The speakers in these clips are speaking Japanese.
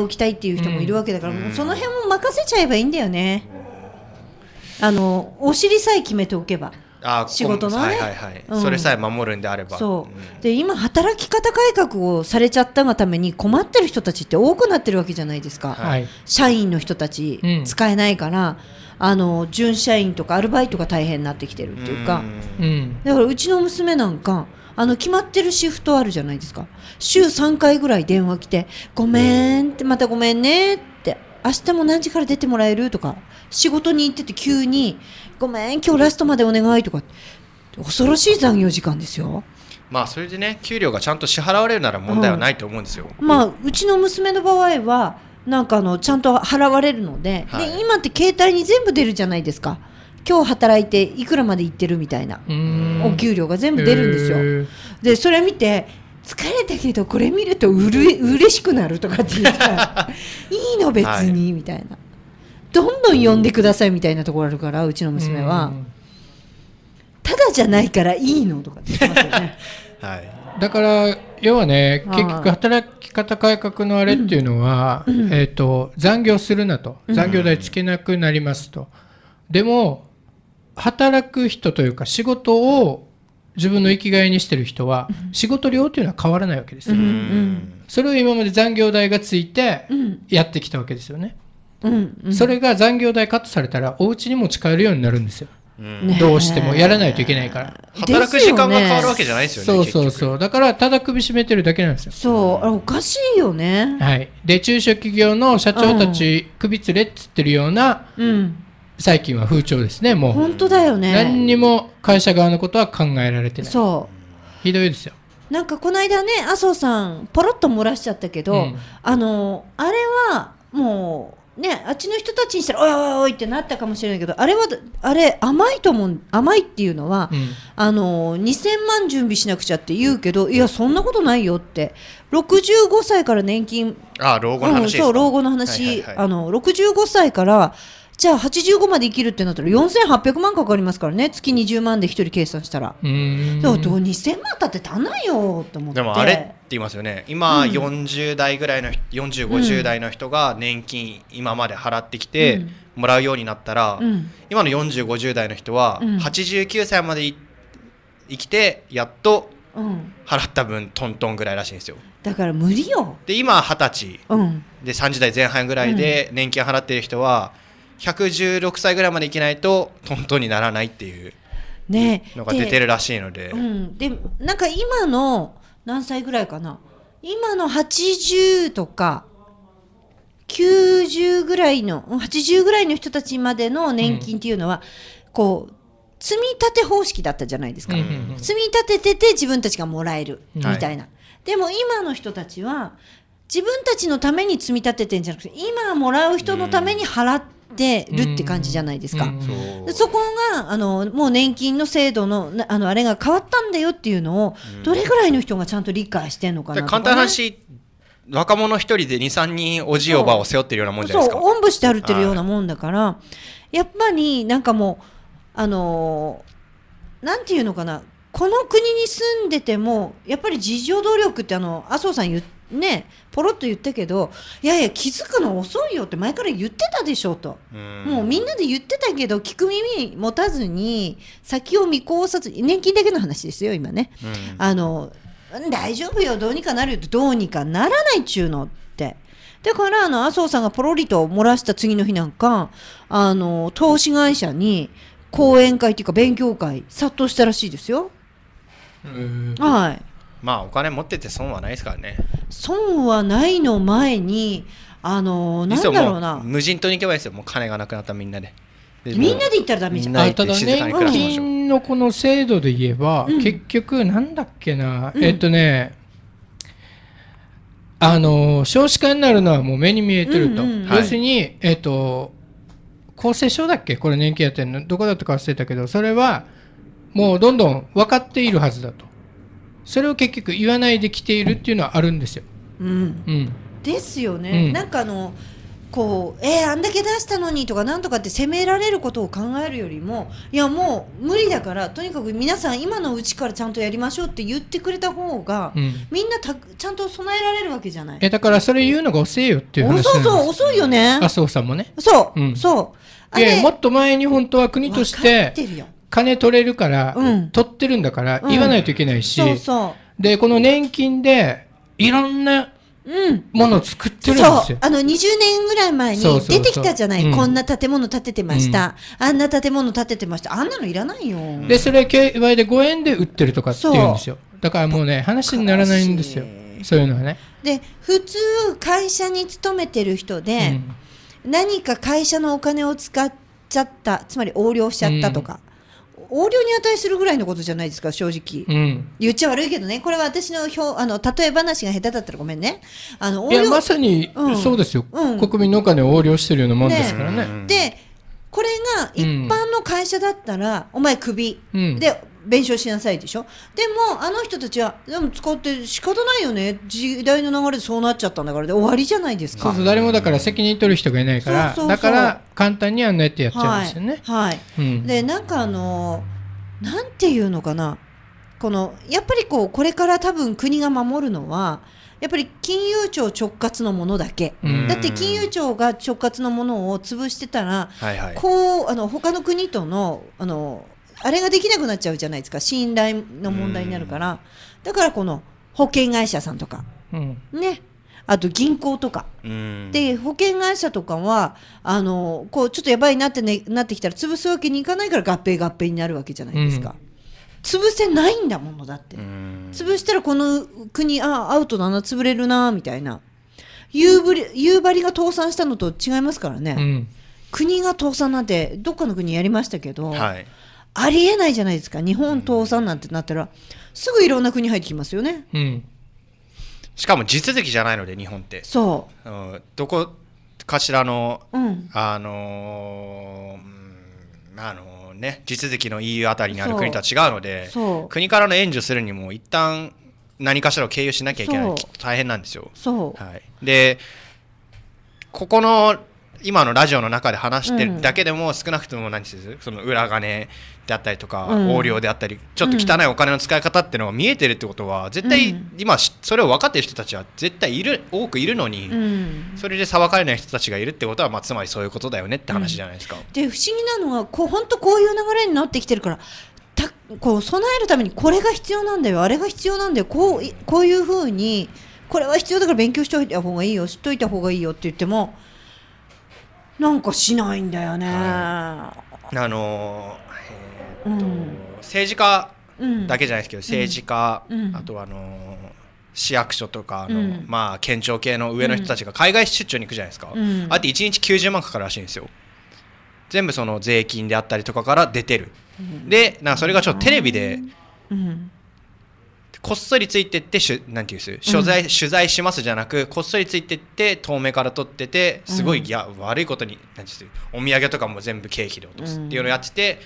おきたいっていう人もいるわけだから、うん、その辺も任せちゃえばいいんだよね。あのお尻さえ決めておけば。あ仕事のね、はいはいはいうん、それさえ守るんであればそう、うん、で今働き方改革をされちゃったがために困ってる人たちって多くなってるわけじゃないですか、はい、社員の人たち使えないから、うん、あの準社員とかアルバイトが大変になってきてるっていうかだからうちの娘なんかあの決まってるシフトあるじゃないですか週3回ぐらい電話来て「ごめん」って「またごめんね」って「明日も何時から出てもらえる?」とか仕事に行ってて急に「ごめん今日ラストまでお願い」とか恐ろしい残業時間ですよ。まあそれでね給料がちゃんと支払われるなら問題はないと思うんですよ。うまあうちの娘の場合はなんかあのちゃんと払われるのではい、で今って携帯に全部出るじゃないですか。今日働いていくらまで行ってるみたいなお給料が全部出るんですよ。でそれ見て疲れたけどこれ見るとうれ嬉しくなるとかって言ったら いいの別に、みたいな、どんどん呼んでくださいみたいなところあるからうちの娘はただじゃないからいいのとかって言ってますよね。はいだから要はね結局働き方改革のあれっていうのは、うん、えーと、と残業するなと残業代つけなくなりますと、うん、でも働く人というか仕事を自分の生きがいにしてる人は仕事量というのは変わらないわけですよ、それを今まで残業代がついてやってきたわけですよね、それが残業代カットされたらお家に持ち帰るようになるんですよ、どうしてもやらないといけないから、働く時間が変わるわけじゃないですよねそうそうそうだからただ首絞めてるだけなんですよそうあおかしいよねはいで中小企業の社長たち首つれっつってるような、うん最近は風潮ですねもう本当だよね何にも会社側のことは考えられてないそうひどいですよなんかこの間ね麻生さんポロっと漏らしちゃったけど、うん、あのあれはもうねあっちの人たちにしたらおいおいおいってなったかもしれないけどあれはあれ甘いと思う甘いっていうのは、うん、あの2000万準備しなくちゃって言うけどいやそんなことないよって65歳から年金あ老後の話、うん、そう老後の話、あの65歳からじゃあ85まで生きるってなったら4800万かかりますからね月20万で1人計算したらうんどう2000万たって足んないよと思ってでもあれって言いますよね今40代ぐらいの、うん、4050代の人が年金今まで払ってきてもらうようになったら、うん、今の4050代の人は89歳まで生きてやっと払った分トントンぐらいらしいんですよだから無理よで今二十歳、うん、で30代前半ぐらいで年金払ってる人は、116歳ぐらいまでいけないとトントンにならないっていうのが出てるらしいので。ね、で,、うん、でなんか今の何歳ぐらいかな今の80とか90ぐらいの80ぐらいの人たちまでの年金っていうのは、うん、こう積み立て方式だったじゃないですか、うんうんうん、積み立ててて自分たちがもらえるみたいな、はい、でも今の人たちは自分たちのために積み立ててんじゃなくて今もらう人のために払ってるって感じじゃないですか。そこがあのもう年金の制度のあのあれが変わったんだよっていうのをどれぐらいの人がちゃんと理解してんのかな、ね、簡単な話若者一人で23人おじいおばを背負ってるようなもんじゃないですかおんぶして歩ってるようなもんだから、はい、やっぱりなんかもうあのー、なんていうのかなこの国に住んでてもやっぱり自助努力ってあの麻生さん言ってねポロっと言ったけどいやいや気づくの遅いよって前から言ってたでしょともうみんなで言ってたけど聞く耳持たずに先を見越さず年金だけの話ですよ今ね、あの大丈夫よどうにかなるよってどうにかならないっちゅうのってだからあの麻生さんがポロリと漏らした次の日なんかあの投資会社に講演会っていうか勉強会殺到したらしいですよ。えー、はいまあお金持ってて損はないですからね損はないの前にあのー、なんだろうな無人島に行けばいいですよもう金がなくなったみんなで。みんなで行ったらだめじゃん。ただ年金のこの制度で言えば、うん、結局なんだっけな、うん、えっとねあの少子化になるのはもう目に見えてると、うんうん、要するに、はい、えっと厚生省だっけこれ年金やってるのどこだったか忘れたけどそれはもうどんどん分かっているはずだとそれを結局言わないで来ているっていうのはあるんですよ。うん、ですよね、なんかあのこうえー、あんだけ出したのにとかなんとかって責められることを考えるよりもいやもう無理だからとにかく皆さん今のうちからちゃんとやりましょうって言ってくれた方が、うん、みんなたちゃんと備えられるわけじゃないえだからそれ言うのが遅いよっていう話そうそう遅いよね麻生さんもねそう、うん、そうあやもっと前に本当は国として金取れるから、うん、取ってるんだから、言わないといけないし、そうそうで、この年金で、いろんな、うん、ものを作ってるんですよ。あの、20年ぐらい前に出てきたじゃない。こんな建物建ててました、うん、あんな建物建ててました。あんなのいらないよ。で、それ、わゆで5円で売ってるとかっていうんですよ。だからもうね、話にならないんですよ。そういうのはね。で、普通、会社に勤めてる人で、うん、何か会社のお金を使っちゃった、つまり横領しちゃったとか。うん横領に値するぐらいのことじゃないですか、正直。うん、言っちゃ悪いけどね、これは私の表あの例え話が下手だったらごめんね。あのいや、まさに、そうですよ、うん、国民のお金を横領してるようなもんですからね。でこれが一般の会社だったら、お前クビ、で弁償しなさいでしょでもあの人たちはでも使って仕方ないよね時代の流れでそうなっちゃったんだからで終わりじゃないですかそうそう誰もだから責任取る人がいないからだから簡単にあんなやってやっちゃうんですよねはい、はいうん、でなんかあのなんていうのかなこのやっぱりこうこれから多分国が守るのはやっぱり金融庁直轄のものだけ、だって金融庁が直轄のものを潰してたら、はいはい、こうあの他の国とのあのあれができなくなっちゃうじゃないですか信頼の問題になるからだからこの保険会社さんとか、うん、ねあと銀行とか、うん、で保険会社とかはあのこうちょっとやばいなって、ね、なってきたら潰すわけにいかないから合併合併になるわけじゃないですか。うん潰せないんだものだって潰したらこの国あアウトだな潰れるなみたいな夕張夕張が倒産したのと違いますからね、うん、国が倒産なんてどっかの国やりましたけど、はい、ありえないじゃないですか日本倒産なんてなったら、すぐいろんな国入ってきますよね。うんしかも地続きじゃないので日本ってそう、うん、どこかしらの、うん、あのー、あのー、ね地続きの EU あたりにある国とは違うので国からの援助するにも一旦何かしらを経由しなきゃいけない大変なんですよ。はい、でここの今のラジオの中で話してるだけでも少なくとも何ですその裏金であったりとか、横領であったりちょっと汚いお金の使い方っていうのが見えてるってことは絶対今それを分かってる人たちは絶対いる多くいるのに、それで裁かれない人たちがいるってことは、まあ、つまりそういうことだよねって話じゃないですか。で不思議なのはこう本当こういう流れになってきてるからたこう備えるためにこれが必要なんだよあれが必要なんだよこうこういうふうにこれは必要だから勉強しておいた方がいいよ知っといた方がいいよって言ってもなんかしないんだよね。はい、あのえー、っと、うん、政治家だけじゃないですけど、政治家、あとはあの市役所とかの、まあ県庁系の上の人たちが海外出張に行くじゃないですか、あって1日90万かかるらしいんですよ全部その税金であったりとかから出てる、でなんかそれがちょっとテレビで、こっそりついてってしゅなんていうんです取材、うん、取材しますじゃなくこっそりついてって遠目から撮っててすごい,、いや悪いことになんていうお土産とかも全部経費で落とすっていうのをやってて、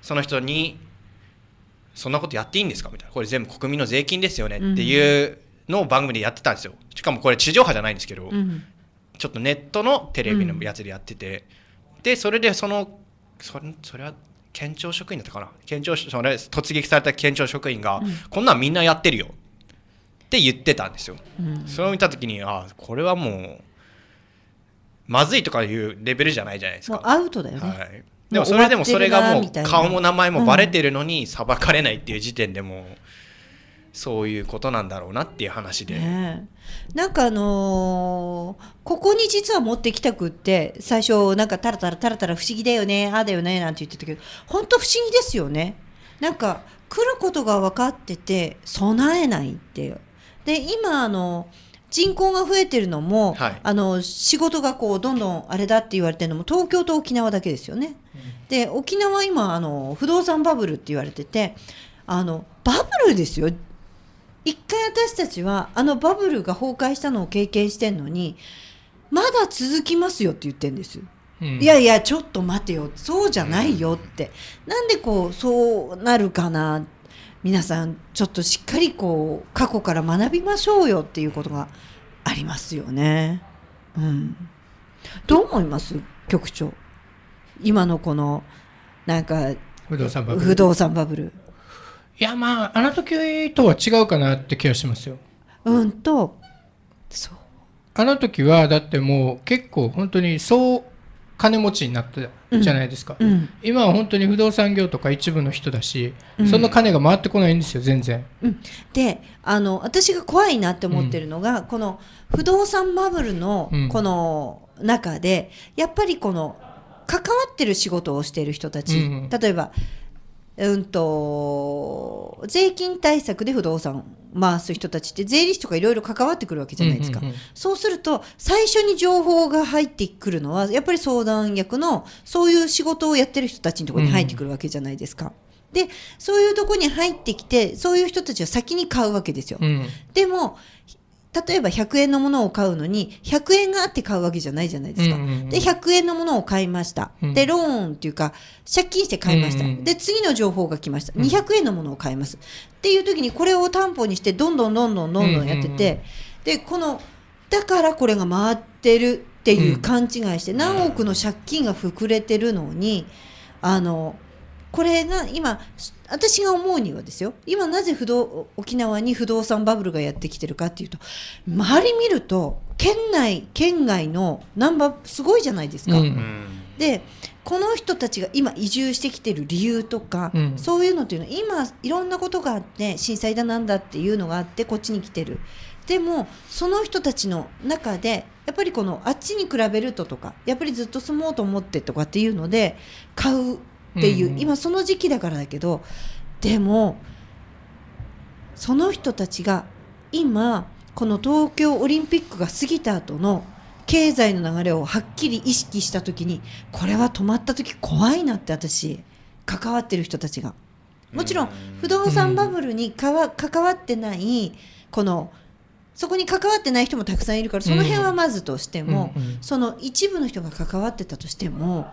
その人に「そんなことやっていいんですか?」みたいな「これ全部国民の税金ですよね」っていうのを番組でやってたんですよしかもこれ地上波じゃないんですけど、ちょっとネットのテレビのやつでやってて、でそれでそのそれは県庁職員だったかな県庁それ突撃された県庁職員が、うん、こんなんみんなやってるよって言ってたんですよ、うん、それを見た時にあこれはもうまずいとかいうレベルじゃないじゃないですかアウトだよね、はい、でもそれでもそれがもう顔も名前もバレてるのに裁かれないっていう時点でもそういうことなんだろうなっていう話で、ね、なんかあのー、ここに実は持ってきたくって最初なんかタラタラタラタラ不思議だよねああだよねなんて言ってたけど本当不思議ですよねなんか来ることが分かってて備えないっていうで今あの人口が増えてるのも、はい、あの仕事がこうどんどんあれだって言われてるのも東京と沖縄だけですよね、うん、で沖縄今あの不動産バブルって言われててあのバブルですよ一回私たちはあのバブルが崩壊したのを経験してんのにまだ続きますよって言ってるんです、うん、いやいやちょっと待てよそうじゃないよって、うん、なんでこうそうなるかな皆さんちょっとしっかりこう過去から学びましょうよっていうことがありますよね。うん、どう思います局長今のこのなんか不動産バブルいやまああの時とは違うかなって気がしますよ。うんとそうあの時はだってもう結構本当にそう金持ちになったじゃないですか、うんうん、今は本当に不動産業とか一部の人だし、うん、そ金が回ってこないんですよ全然、であの私が怖いなって思ってるのが、この不動産バブルのこの中で、やっぱりこの関わってる仕事をしている人たち、例えばうんと、税金対策で不動産回す人たちって税理士とかいろいろ関わってくるわけじゃないですか、うんうんうん、そうすると最初に情報が入ってくるのはやっぱり相談役のそういう仕事をやってる人たちのところに入ってくるわけじゃないですか。うんうんでそういうとこに入ってきてそういう人たちは先に買うわけですよ、うん、でも例えば100円のものを買うのに100円があって買うわけじゃないじゃないですか、うんうんうん、で100円のものを買いました、うん、でローンっていうか借金して買いました、うんうん、で次の情報が来ました200円のものを買います、うん、っていう時にこれを担保にしてどんどんどんどんどんどんやってて、うんうんうん、でこのだからこれが回ってるっていう勘違いして、何億の借金が膨れてるのにあのこれが今私が思うにはですよ今なぜ不動沖縄に不動産バブルがやってきてるかっていうと周り見ると県内県外のナンバーすごいじゃないですか。うんうん、でこの人たちが今移住してきてる理由とか、うん、そういうのっていうのは今いろんなことがあって震災だなんだっていうのがあってこっちに来てるでもその人たちの中でやっぱりこのあっちに比べるととかやっぱりずっと住もうと思ってとかっていうので買うっていう、うん、今その時期だからだけどでもその人たちが今この東京オリンピックが過ぎた後の経済の流れをはっきり意識した時にこれは止まった時怖いなって私関わってる人たちがもちろん不動産バブルにかわ関わってないこのそこに関わってない人もたくさんいるからその辺はまずとしても、その一部の人が関わってたとしても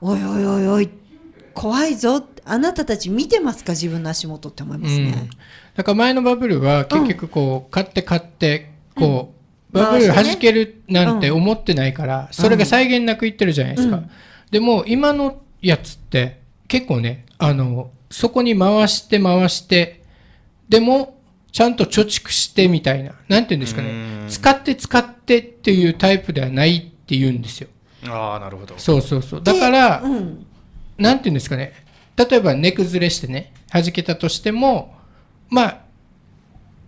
おいおいおいおいって怖いぞあなたたち見てますか自分の足元って思いますね、うん、だから前のバブルは結局こう、買って買ってこう、バブル弾けるなんて思ってないから、それが際限なくいってるじゃないですか、でも今のやつって結構ねあのそこに回して回してでもちゃんと貯蓄してみたいな、なんていうんですかね、使って使ってっていうタイプではないって言うんですよ。ああ、なるほど。そうそうそう。だから、なんて言うんですかね例えば根崩れしてね弾けたとしてもまあ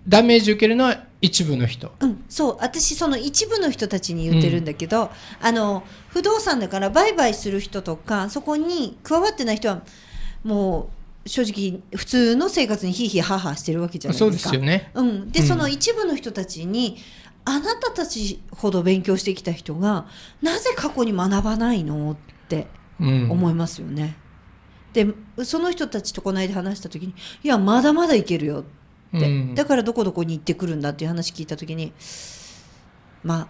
ダメージ受けるのは一部の人、うん、そう私その一部の人たちに言ってるんだけど、うん、あの不動産だから売買する人とかそこに加わってない人はもう正直普通の生活にひいひいははしてるわけじゃないですか。そうですよね、うん、で、うん、その一部の人たちにあなたたちほど勉強してきた人がなぜ過去に学ばないのって。思いますよね。でその人たちとこの間話した時に「いやまだまだいけるよ」って、だからどこどこに行ってくるんだっていう話聞いた時にまあ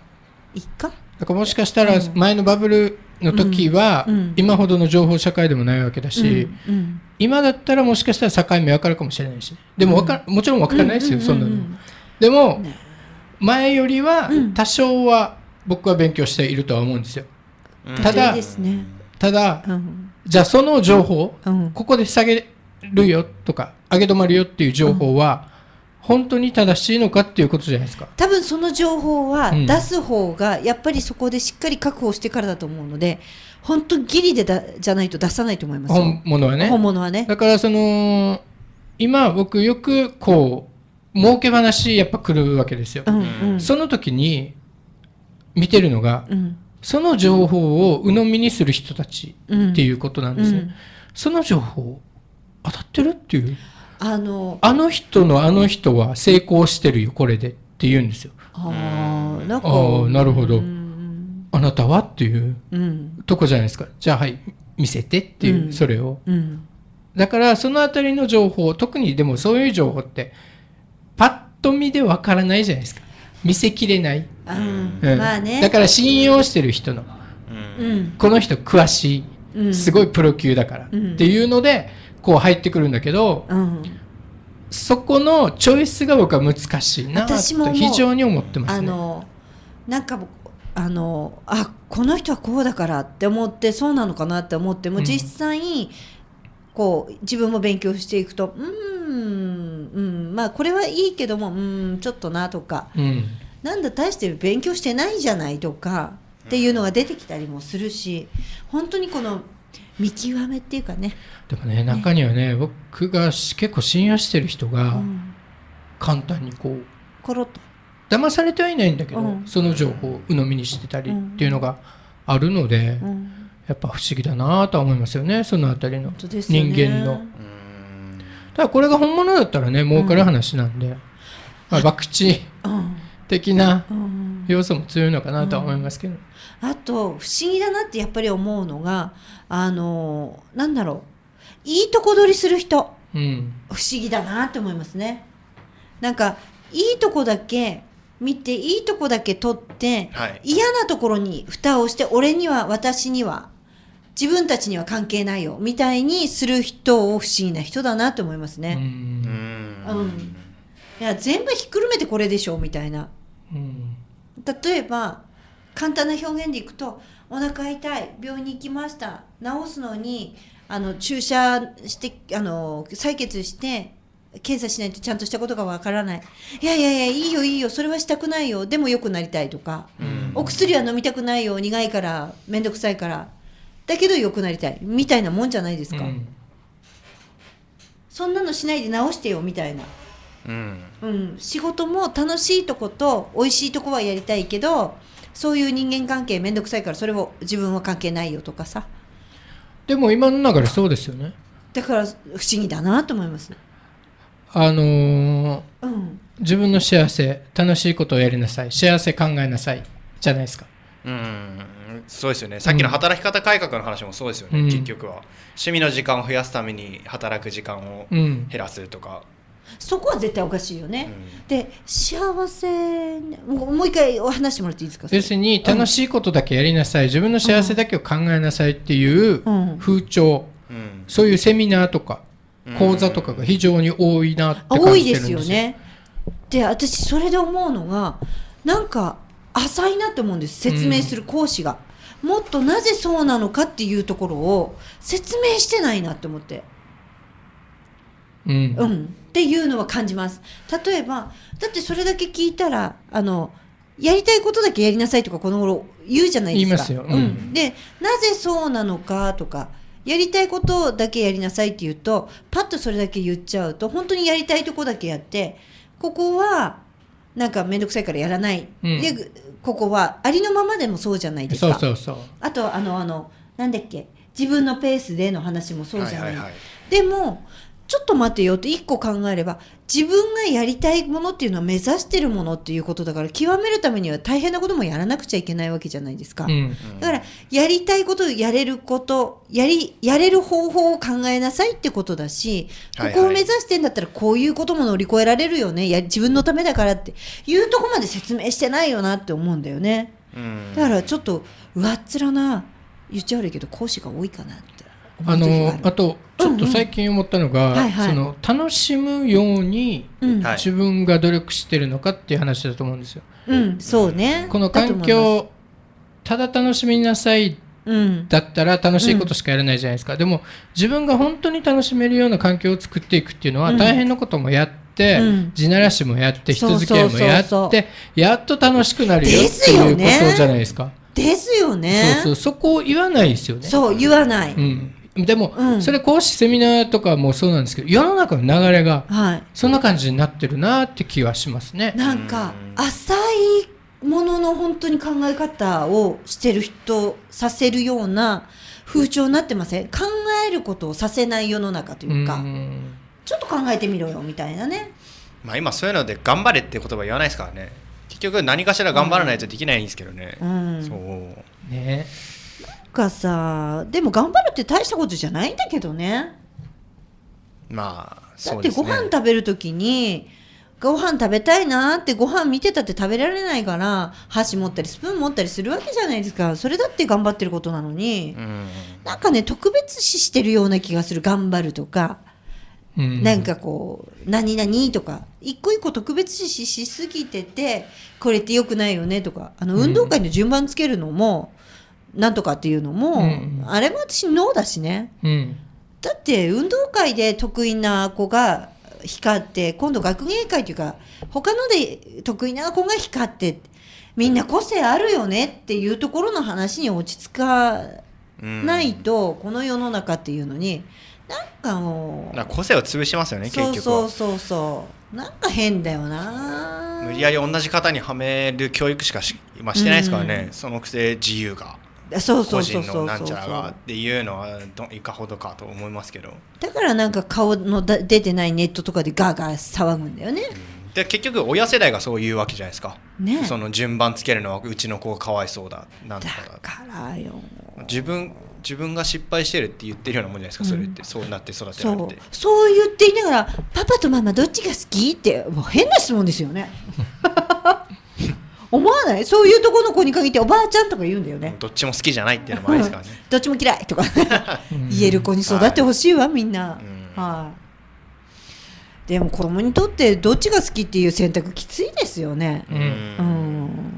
いっか。だからもしかしたら前のバブルの時は今ほどの情報社会でもないわけだし、今だったらもしかしたら境目分かるかもしれないし、でもか、もちろん分からないですよ、そんなの。でも、前よりは多少は僕は勉強しているとは思うんですよ。ただ、ただ、うん、じゃあその情報、うん、ここで下げるよとか上げ止まるよっていう情報は、本当に正しいのかっていうことじゃないですか多分その情報は出す方がやっぱりそこでしっかり確保してからだと思うので本当ギリでだじゃないと出さないと思います本物はね本物はねだからその今僕よくこう儲け話やっぱ来るわけですよ、うんうん、その時に見てるのが、うん、その情報を鵜呑みにする人たちっていうことなんですね。うんうん、その情報当たってるっていうあのあの人のあの人は成功してるよこれでって言うんですよ。ああなるほど、うん、あなたはっていうとこじゃないですかじゃあはい見せてっていう、それを。だからそのあたりの情報特にでもそういう情報ってパッと見でわからないじゃないですか。見せきれない、うんまあね、だから信用してる人の、うん、この人詳しい、すごいプロ級だから、うん、っていうのでこう入ってくるんだけど、うん、そこのチョイスが僕は難しいなと非常に思ってますね。なんかあのあこの人はこうだからって思ってそうなのかなって思っても実際、こう自分も勉強していくとうんうんまあこれはいいけどもうんちょっとなとか、うん、なんだ大して勉強してないじゃないとかっていうのが出てきたりもするし本当にこの見極めっていうかねでもね中にはね、ね、僕が結構信用してる人が、簡単にこうコロッと騙されてはいないんだけど、うん、その情報を鵜呑みにしてたりっていうのがあるので。うんやっぱ不思議だなとは思いますよねそのあたりの、人間の。ただこれが本物だったらね儲かる話なんで、うん、まあ、博打的な要素も強いのかなとは思いますけど、うんうん、あと不思議だなってやっぱり思うのがあのなんだろういいとこ取りする人、不思議だなって思いますね。なんかいいとこだけ見ていいとこだけ取って、はい、嫌なところに蓋をして俺には私には自分たちには関係ないよみたいにする人を不思議な人だなと思いますね。うん、うん、いや全部ひっくるめてこれでしょみたいな。うん、例えば簡単な表現でいくと「お腹痛い病院に行きました治すのにあの注射してあの採血して検査しないとちゃんとしたことがわからないいやいやいやいいよいいよそれはしたくないよでも良くなりたいとか、うん、お薬は飲みたくないよ苦いから面倒くさいからだけど良くなりたいみたいなもんじゃないですか、うん、そんなのしないで直してよみたいな、うん、うん、仕事も楽しいとこと美味しいとこはやりたいけどそういう人間関係面倒くさいからそれを自分は関係ないよとかさでも今の中でそうですよねだから不思議だなと思いますあのーうん、自分の幸せ楽しいことをやりなさい幸せ考えなさいじゃないですかうんそうですよねさっきの働き方改革の話もそうですよね、うん、結局は趣味の時間を増やすために働く時間を減らすとか、うん、そこは絶対おかしいよね、うん、で幸せもう一回お話してもらっていいですか別に楽しいことだけやりなさい、自分の幸せだけを考えなさいっていう風潮、そういうセミナーとか講座とかが非常に多いなって感じてるんですよ。多いですよね。で私それで思うのがなんか浅いなって思うんです説明する講師が、うん、もっとなぜそうなのかっていうところを説明してないなって思って。うん、うん、っていうのは感じます。例えばだってそれだけ聞いたらあのやりたいことだけやりなさいとかこの頃言うじゃないですか。すうん、うん、でなぜそうなのかとかやりたいことだけやりなさいって言うと、パッとそれだけ言っちゃうと、本当にやりたいとこだけやって、ここは、なんかめんどくさいからやらない。うん、で、ここは、ありのままでもそうじゃないですか。そうそうそう。あと、あの、あの、なんだっけ、自分のペースでの話もそうじゃない。はいはいはい、でも、ちょっと待てよって一個考えれば自分がやりたいものっていうのは目指してるものっていうことだから極めるためには大変なこともやらなくちゃいけないわけじゃないですか、うん、だからやりたいことやれることやりやれる方法を考えなさいってことだしここを目指してんだったらこういうことも乗り越えられるよねや自分のためだからっていうとこまで説明してないよなって思うんだよね、うん、だからちょっと上っ面な言っちゃ悪いけど講師が多いかなってあのあとちょっと最近思ったのが、その楽しむように自分が努力してるのかっていう話だと思うんですよ。うん、そうね。この環境ただ楽しみなさいだったら楽しいことしかやらないじゃないですか、うん、でも自分が本当に楽しめるような環境を作っていくっていうのは大変なこともやって、うん、地ならしもやって人付き合いもやってやっと楽しくなるよっていうことじゃないですか。ですよね。そうそうそこを言わないですよね。そう言わない。うんでも、うん、それ講師セミナーとかもそうなんですけど世の中の流れが、はい、そんな感じになってるなって気はしますね。なんか浅いものの本当に考え方をしてる人させるような風潮になってません考えることをさせない世の中というか、うちょっと考えてみろよみたいなね。まあ、今そういうので「頑張れ」って言葉言わないですからね結局何かしら頑張らないとできないんですけどね。うん、そうねかさでも頑張るって大したことじゃないんだけどねまあそうですねだってご飯食べるときにご飯食べたいなってご飯見てたって食べられないから箸持ったりスプーン持ったりするわけじゃないですかそれだって頑張ってることなのに、うん、なんかね特別視してるような気がする頑張るとか、うん、なんかこう何々とか一個一個特別視しすぎててこれってよくないよねとかあの運動会の順番つけるのも、なんとかっていうのも、うん、あれも私脳だしね、うん、だって運動会で得意な子が光って今度学芸会というか他ので得意な子が光ってみんな個性あるよねっていうところの話に落ち着かないと、この世の中っていうのになんかもう個性を潰しますよね結局そうそうそうなんか変だよな無理やり同じ方にはめる教育しかし今してないですからね、うん、そのくせ自由がそうそうそうなんちゃらがっていうのはどいかほどかと思いますけどだからなんか顔のだ出てないネットとかでガーガー騒ぐんだよね、で結局親世代がそういうわけじゃないですか、ね、その順番つけるのはうちの子がかわいそうだなんだからよ自分自分が失敗してるって言ってるようなもんじゃないですか、それって、そうなって育てられてそう言っていながら「パパとママどっちが好き?」ってもう変な質問ですよね 思わないそういうとこの子に限っておばあちゃんとか言うんだよねどっちも好きじゃないっていうのもありですからねどっちも嫌いとか言える子に育ってほしいわ、みんな、はいでも子供にとってどっちが好きっていう選択きついですよねうん、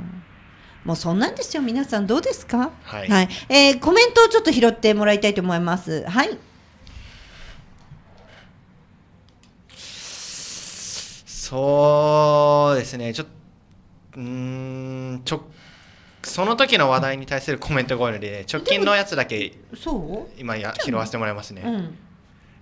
もうそんなんですよ皆さんどうですかはい、はい、えー、コメントをちょっと拾ってもらいたいと思いますはいそうですね、ちょっうんちょその時の話題に対するコメントが多いので直近のやつだけ今や拾わせてもらいますね。うん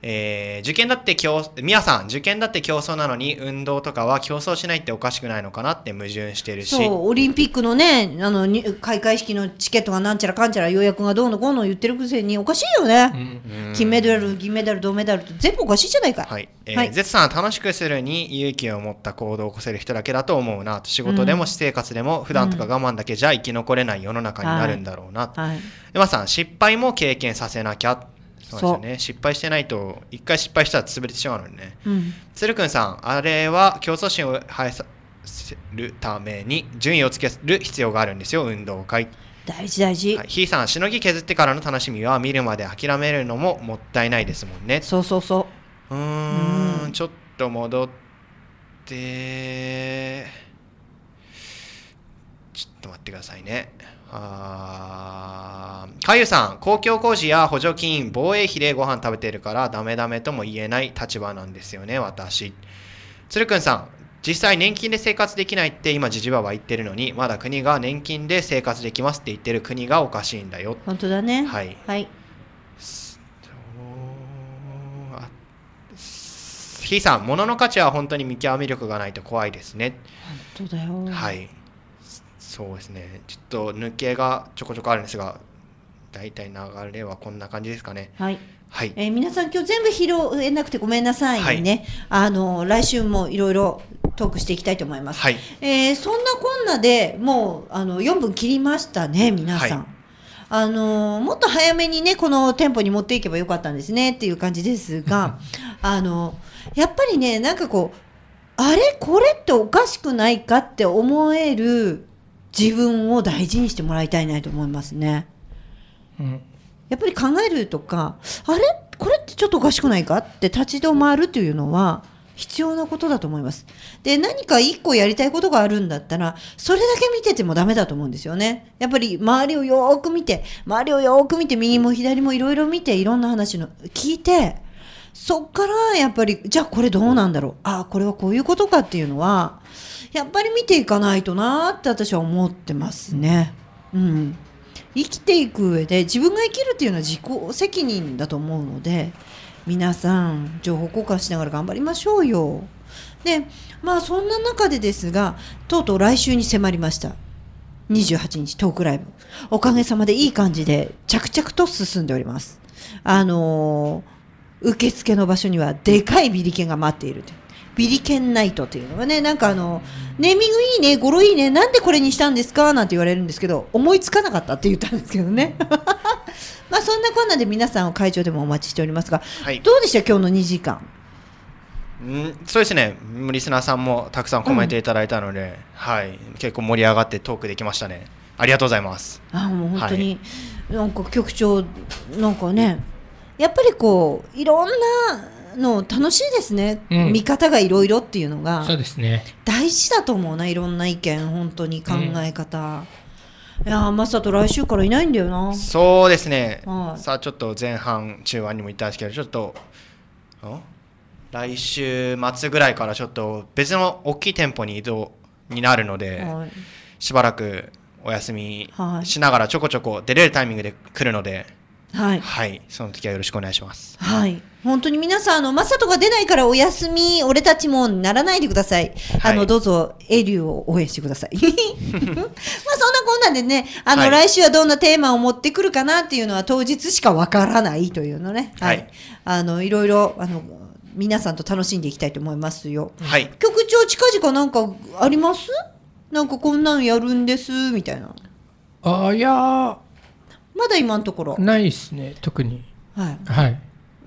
えー、受験だって競皆さん受験だって競争なのに運動とかは競争しないっておかしくないのかなって矛盾してるしそうオリンピックのねあの開会式のチケットがなんちゃらかんちゃら予約がどうのこうの言ってるくせにおかしいよね、うん、金メダル銀メダル銅メダルって全部おかしいじゃないかはい、えーは Z さんは楽しくするに勇気を持った行動を起こせる人だけだと思うな仕事でも私生活でも普段とか我慢だけじゃ生き残れない世の中になるんだろうなと、うん、はいさん失敗も経験させなきゃそうですね失敗してないと一回失敗したら潰れてしまうのにね、うん、鶴くんさんあれは競争心を生さるために順位をつける必要があるんですよ運動会大事大事、はい、ひーさんしのぎ削ってからの楽しみは見るまで諦めるのももったいないですもんねそうそうそううんちょっと戻ってちょっと待ってくださいねあかゆさん、公共工事や補助金、防衛費でご飯食べてるからダメダメとも言えない立場なんですよね、私。鶴くんさん、実際年金で生活できないって今、じじばは言ってるのに、まだ国が年金で生活できますって言ってる国がおかしいんだよ。本当だね。はい。はい。ひさん、物の価値は本当に見極め力がないと怖いですね。本当だよ。はい。そうですねちょっと抜けがちょこちょこあるんですが大体流れはこんな感じですかね。はいはい、えー、皆さん今日全部拾えなくてごめんなさいね。はい、あの来週もいろいろトークしていきたいと思います。はい、えー、そんなこんなでもうあの4分切りましたね皆さん。はい、あのもっと早めにねこの店舗に持っていけばよかったんですねっていう感じですが あのやっぱりねなんかこうあれこれっておかしくないかって思える自分を大事にしてもらいたいなと思いますね。うん、やっぱり考えるとかあれこれってちょっとおかしくないかって立ち止まるというのは必要なことだと思います。で、何か一個やりたいことがあるんだったら、それだけ見ててもダメだと思うんですよね。やっぱり周りをよーく見て、周りをよーく見て、右も左もいろいろ見て、いろんな話の聞いて、そっからやっぱり、じゃあこれどうなんだろう。ああ、これはこういうことかっていうのは、やっぱり見ていかないとなーって私は思ってますね。うん、生きていく上で自分が生きるっていうのは自己責任だと思うので皆さん情報交換しながら頑張りましょうよ。でまあそんな中でですがとうとう来週に迫りました28日トークライブおかげさまでいい感じで着々と進んでおりますあのー、受付の場所にはでかいビリケンが待っているとビリケンナイトというのがね、なんかあの、ネーミングいいね、語呂いいね、なんでこれにしたんですかなんて言われるんですけど、思いつかなかったって言ったんですけどね。まあそんなこんなで皆さんを会場でもお待ちしておりますが、はい、どうでした今日の2時間。んそうですね、リスナーさんもたくさんコメントいただいたので、うん、はい、結構盛り上がってトークできましたね。ありがとうございます。あもう本当に、はい、なんか局長なんかね、やっぱりこういろんなの楽しいですね、うん、見方がいろいろっていうのがそうですね大事だと思うないろんな意見本当に考え方、うん、いやマサと来週からいないんだよなそうですね、はい、さあちょっと前半中盤にも言ったんですけどちょっと来週末ぐらいからちょっと別の大きい店舗に移動になるので、はい、しばらくお休みしながらちょこちょこ出れるタイミングで来るので、はい、はい、その時はよろしくお願いします。はい、本当に皆さん、あの、マサトが出ないからお休み、俺たちもならないでください。はい、あの、どうぞ、エリューを応援してください。まあ、そんなこんなんでね、あの、はい、来週はどんなテーマを持ってくるかなっていうのは当日しかわからないというのね。はい。あの、いろいろ、あの、皆さんと楽しんでいきたいと思いますよ。はい。局長、近々なんかありますなんかこんなんやるんです、みたいな。あ、いやー。まだ今のところないですね特にはい、はい、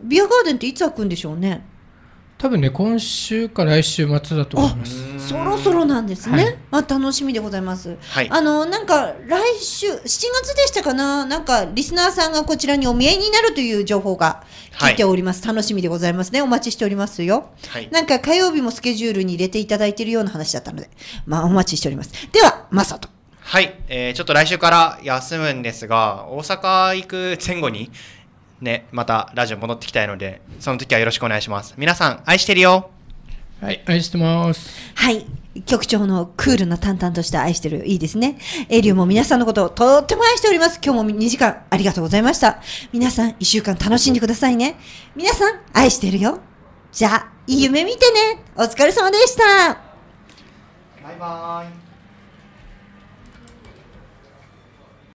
ビアガーデンっていつ開くんでしょうね多分ね今週か来週末だと思いますそろそろなんですね、はい、まあ楽しみでございます、はい、あのなんか来週7月でしたかななんかリスナーさんがこちらにお見えになるという情報が聞いております、はい、楽しみでございますねお待ちしておりますよ、はい、なんか火曜日もスケジュールに入れていただいているような話だったのでまあお待ちしておりますではマサトはい、えー、ちょっと来週から休むんですが、大阪行く前後に、ね、またラジオ戻ってきたいので、その時はよろしくお願いします。皆さん、愛してるよ。はい、愛してます。はい、局長のクールな淡々とした愛してる、いいですね。エリューも皆さんのことをとっても愛しております。今日も2時間ありがとうございました。皆さん、1週間楽しんでくださいね。皆さん、愛してるよ。じゃあ、いい夢見てね。お疲れ様でした。バイバーイ。